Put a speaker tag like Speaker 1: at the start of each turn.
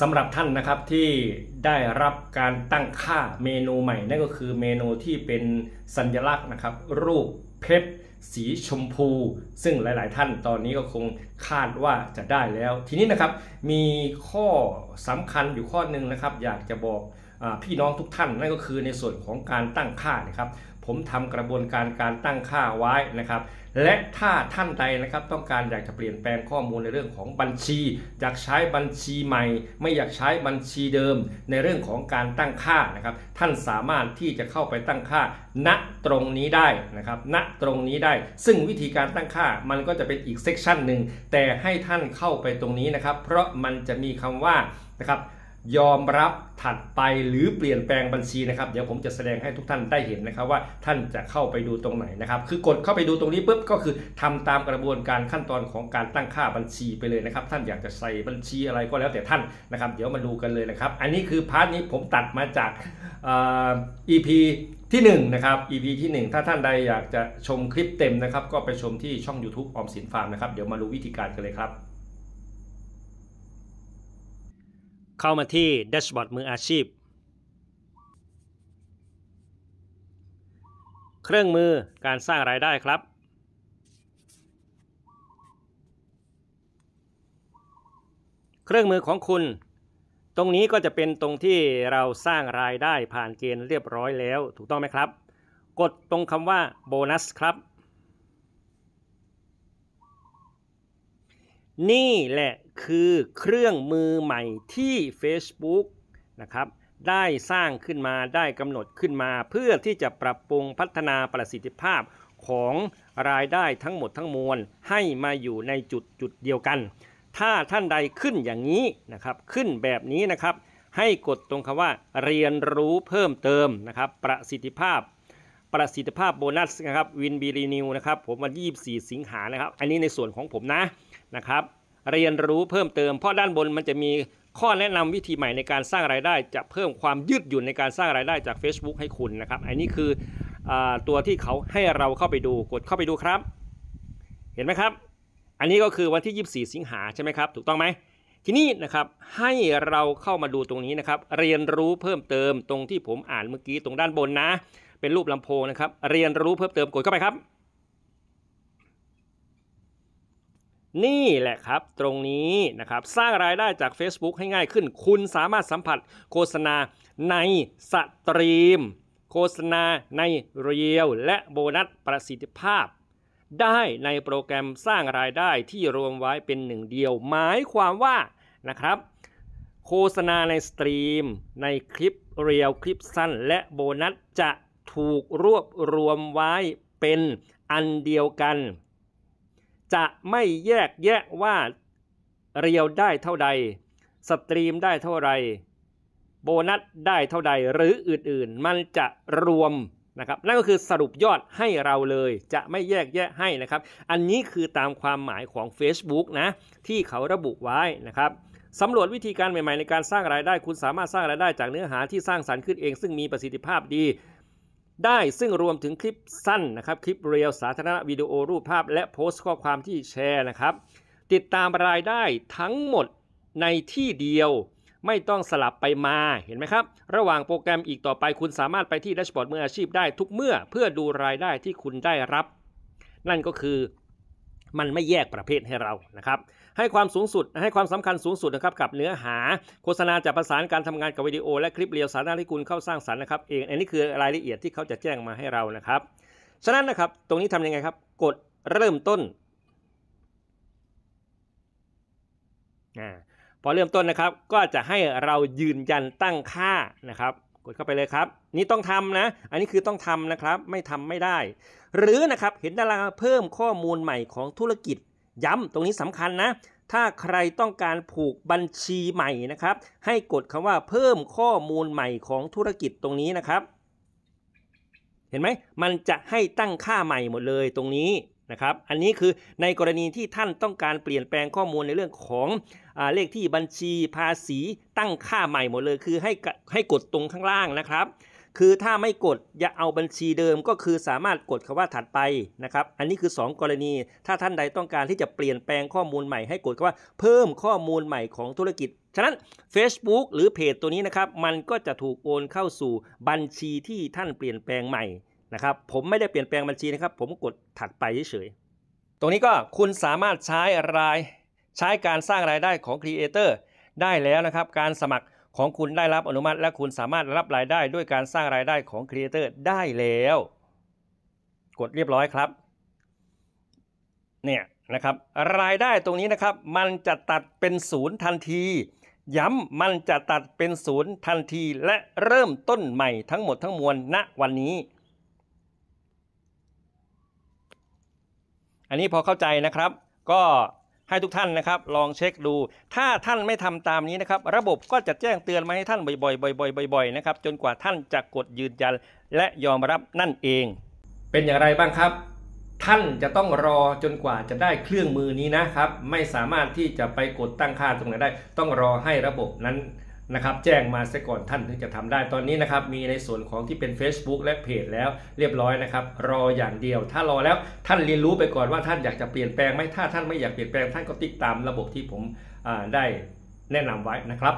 Speaker 1: สำหรับท่านนะครับที่ได้รับการตั้งค่าเมนูใหม่ นั่นก็คือเมนูที่เป็นสัญลักษณ์นะครับ รูปเพชรสีชมพู ซึ่งหลายๆท่านตอนนี้ก็คงคาดว่าจะได้แล้ว ทีนี้นะครับมีข้อสำคัญอยู่ข้อหนึ่งนะครับ อยากจะบอกอพี่น้องทุกท่าน นั่นก็คือในส่วนของการตั้งค่านะครับผมทำกระบวนการการตั้งค่าไว้นะครับ และถ้าท่านใดนะครับต้องการอยากจะเปลี่ยนแปลงข้อมูลในเรื่องของบัญชี อยากใช้บัญชีใหม่ ไม่อยากใช้บัญชีเดิมในเรื่องของการตั้งค่านะครับท่านสามารถที่จะเข้าไปตั้งค่าณตรงนี้ได้นะครับ ณตรงนี้ได้ ซึ่งวิธีการตั้งค่ามันก็จะเป็นอีกเซกชันหนึ่งแต่ให้ท่านเข้าไปตรงนี้นะครับ เพราะมันจะมีคำว่า นะครับยอมรับถัดไปหรือเปลี่ยนแปลงบัญชีนะครับเดี๋ยวผมจะแสดงให้ทุกท่านได้เห็นนะครับว่าท่านจะเข้าไปดูตรงไหนนะครับคือกดเข้าไปดูตรงนี้ปุ๊บก็คือทำตามกระบวนการขั้นตอนของการตั้งค่าบัญชีไปเลยนะครับท่านอยากจะใส่บัญชีอะไรก็แล้วแต่ท่านนะครับเดี๋ยวมาดูกันเลยนะครับอันนี้คือพาร์ทนี้ผมตัดมาจากอีพีที่1นะครับ EP ที่ 1 ถ้าท่านใดอยากจะชมคลิปเต็มนะครับก็ไปชมที่ช่อง YouTube ออมสินฟาร์มนะครับเดี๋ยวมาดูวิธีการกันเลยครับเข้ามาที่แดชบอร์ดมืออาชีพ เครื่องมือการสร้างรายได้ครับ เครื่องมือของคุณ ตรงนี้ก็จะเป็นตรงที่เราสร้างรายได้ผ่านเกณฑ์เรียบร้อยแล้วถูกต้องไหมครับ กดตรงคำว่าโบนัสครับนี่แหละคือเครื่องมือใหม่ที่ Facebook นะครับได้สร้างขึ้นมาได้กำหนดขึ้นมา เพื่อที่จะปรับปรุงพัฒนาประสิทธิภาพของรายได้ทั้งหมดทั้งมวลให้มาอยู่ในจุดจุดเดียวกัน ถ้าท่านใดขึ้นอย่างนี้นะครับขึ้นแบบนี้นะครับให้กดตรงคำว่าเรียนรู้เพิ่มเติมนะครับประสิทธิภาพประสิทธิภาพโบนัสนะครับวินบีรีนิวนะครับผมวันที่24 สิงหานะครับ อันนี้ในส่วนของผมนะนะครับ เรียนรู้เพิ่มเติม เพราะด้านบนมันจะมีข้อแนะนำวิธีใหม่ในการสร้างรายได้จะเพิ่มความยืดหยุ่นในการสร้างรายได้จาก Facebook ให้คุณนะครับอันนี้คืออตัวที่เขาให้เราเข้าไปดูกดเข้าไปดูครับ เห็นไหมครับ อันนี้ก็คือวันที่ 24 สิงหาใช่ไหมครับถูกต้องไหมทีนี้นะครับให้เราเข้ามาดูตรงนี้นะครับ เรียนรู้เพิ่มเติมตรงที่ผมอ่านเมื่อกี้ตรงด้านบนนะเป็นรูปลำโพงนะครับเรียนรู้เพิ่มเติมกดเข้าไปครับ นี่แหละครับตรงนี้นะครับสร้างรายได้จาก Facebook ให้ง่ายขึ้น คุณสามารถสัมผัสโฆษณาในสตรีม โฆษณาในเรียวและโบนัสประสิทธิภาพ ได้ในโปรแกรมสร้างรายได้ที่รวมไว้เป็นหนึ่งเดียวหมายความว่านะครับ โฆษณาในสตรีม ในคลิปเรียวคลิปสั้น และโบนัสจะถูกรวบรวมไว้เป็นอันเดียวกัน จะไม่แยกแยะว่าเรียวได้เท่าใดสตรีมได้เท่าไรโบนัสได้เท่าใดหรืออื่นๆมันจะรวมนะครับนั่นก็คือสรุปยอดให้เราเลย จะไม่แยกแยะให้นะครับ อันนี้คือตามความหมายของ Facebook นะที่เขาระบุไว้นะครับสำรวจวิธีการใหม่ๆ ในการสร้างรายได้คุณสามารถสร้างรายได้จากเนื้อหาที่สร้างสารรค์ขึ้นเอง ซึ่งมีประสิทธิภาพดีได้ซึ่งรวมถึงคลิปสั้นนะครับ คลิปเรียวสาธารณะวิดีโอรูปภาพและโพสต์ข้อความที่แชร์นะครับ ติดตามรายได้ทั้งหมดในที่เดียวไม่ต้องสลับไปมาเห็นไหมครับ ระหว่างโปรแกรมอีกต่อไป คุณสามารถไปที่แดชบอร์ดมืออาชีพได้ทุกเมื่อเพื่อดูรายได้ที่คุณได้รับ นั่นก็คือมันไม่แยกประเภทให้เรา นะครับ ให้ความสูงสุด ให้ความสำคัญสูงสุดนะครับกับเนื้อหาโฆษณาจะประสานการทำงานกับวิดีโอ และคลิปเรียวสารนาีิคุณเข้าสร้างสรรค์นะครับเอง อันนี้คือรายละเอียดที่เขาจะแจ้งมาให้เรา นะครับ ฉะนั้นนะครับ ตรงนี้ทํำยังไงครับ กดเริ่มต้น พอเริ่มต้นนะครับ ก็จะให้เรายืนยันตั้งค่านะครับกดเข้าไปเลยครับนี่ต้องทำนะ อันนี้คือต้องทำนะครับไม่ทำไม่ได้ หรือนะครับเห็นดาราเพิ่มข้อมูลใหม่ของธุรกิจ ย้ำตรงนี้สำคัญนะ ถ้าใครต้องการผูกบัญชีใหม่นะครับ ให้กดคำว่าเพิ่มข้อมูลใหม่ของธุรกิจตรงนี้นะครับ เห็นไหมมันจะให้ตั้งค่าใหม่หมดเลยตรงนี้นะครับ อันนี้คือในกรณีที่ท่านต้องการเปลี่ยนแปลงข้อมูลในเรื่องของอเลขที่บัญชีภาษีตั้งค่าใหม่หมดเลย คือให้ให้กดตรงข้างล่างนะครับ คือถ้าไม่กด อย่าเอาบัญชีเดิมก็คือสามารถกดคำว่าถัดไปนะครับ อันนี้คือ 2 กรณี ถ้าท่านใดต้องการที่จะเปลี่ยนแปลงข้อมูลใหม่ให้กดคำว่าเพิ่มข้อมูลใหม่ของธุรกิจ ฉะนั้น Facebook หรือเพจตัวนี้นะครับ มันก็จะถูกโอนเข้าสู่บัญชีที่ท่านเปลี่ยนแปลงใหม่นะครับผมไม่ได้เปลี่ยนแปลงบัญชีนะครับผมกดถัดไปเฉยๆ ตรงนี้ก็คุณสามารถใช้ราย ใช้การสร้างรายได้ของครีเอเตอร์ได้แล้วนะครับ การสมัครของคุณได้รับอนุมัติและคุณสามารถรับรายได้ด้วยการสร้างรายได้ของครีเอเตอร์ได้แล้ว กดเรียบร้อยครับเนี่ยนะครับ รายได้ตรงนี้นะครับ มันจะตัดเป็นศูนย์ทันที ย้ำมันจะตัดเป็นศูนย์ทันทีและเริ่มต้นใหม่ทั้งหมดทั้งมวลณวันนี้อันนี้พอเข้าใจนะครับ ก็ให้ทุกท่านนะครับ ลองเช็คดู ถ้าท่านไม่ทำตามนี้นะครับ ระบบก็จะแจ้งเตือนมาให้ท่านบ่อยๆบ่อยๆบ่อยๆนะครับจนกว่าท่านจะกดยืนยันและยอมรับนั่นเอง เป็นอย่างไรบ้างครับ ท่านจะต้องรอจนกว่าจะได้เครื่องมือนี้นะครับ ไม่สามารถที่จะไปกดตั้งค่าตรงไหนได้ ต้องรอให้ระบบนั้นนะครับแจ้งมาซะก่อนท่านถึงจะทำได้ตอนนี้นะครับ มีในส่วนของที่เป็น Facebook และเพจแล้วเรียบร้อยนะครับ รออย่างเดียวถ้ารอแล้วท่านเรียนรู้ไปก่อนว่าท่านอยากจะเปลี่ยนแปลงไหมถ้าท่านไม่อยากเปลี่ยนแปลง ท่านก็ติดตามระบบที่ผมได้แนะนำไว้นะครับ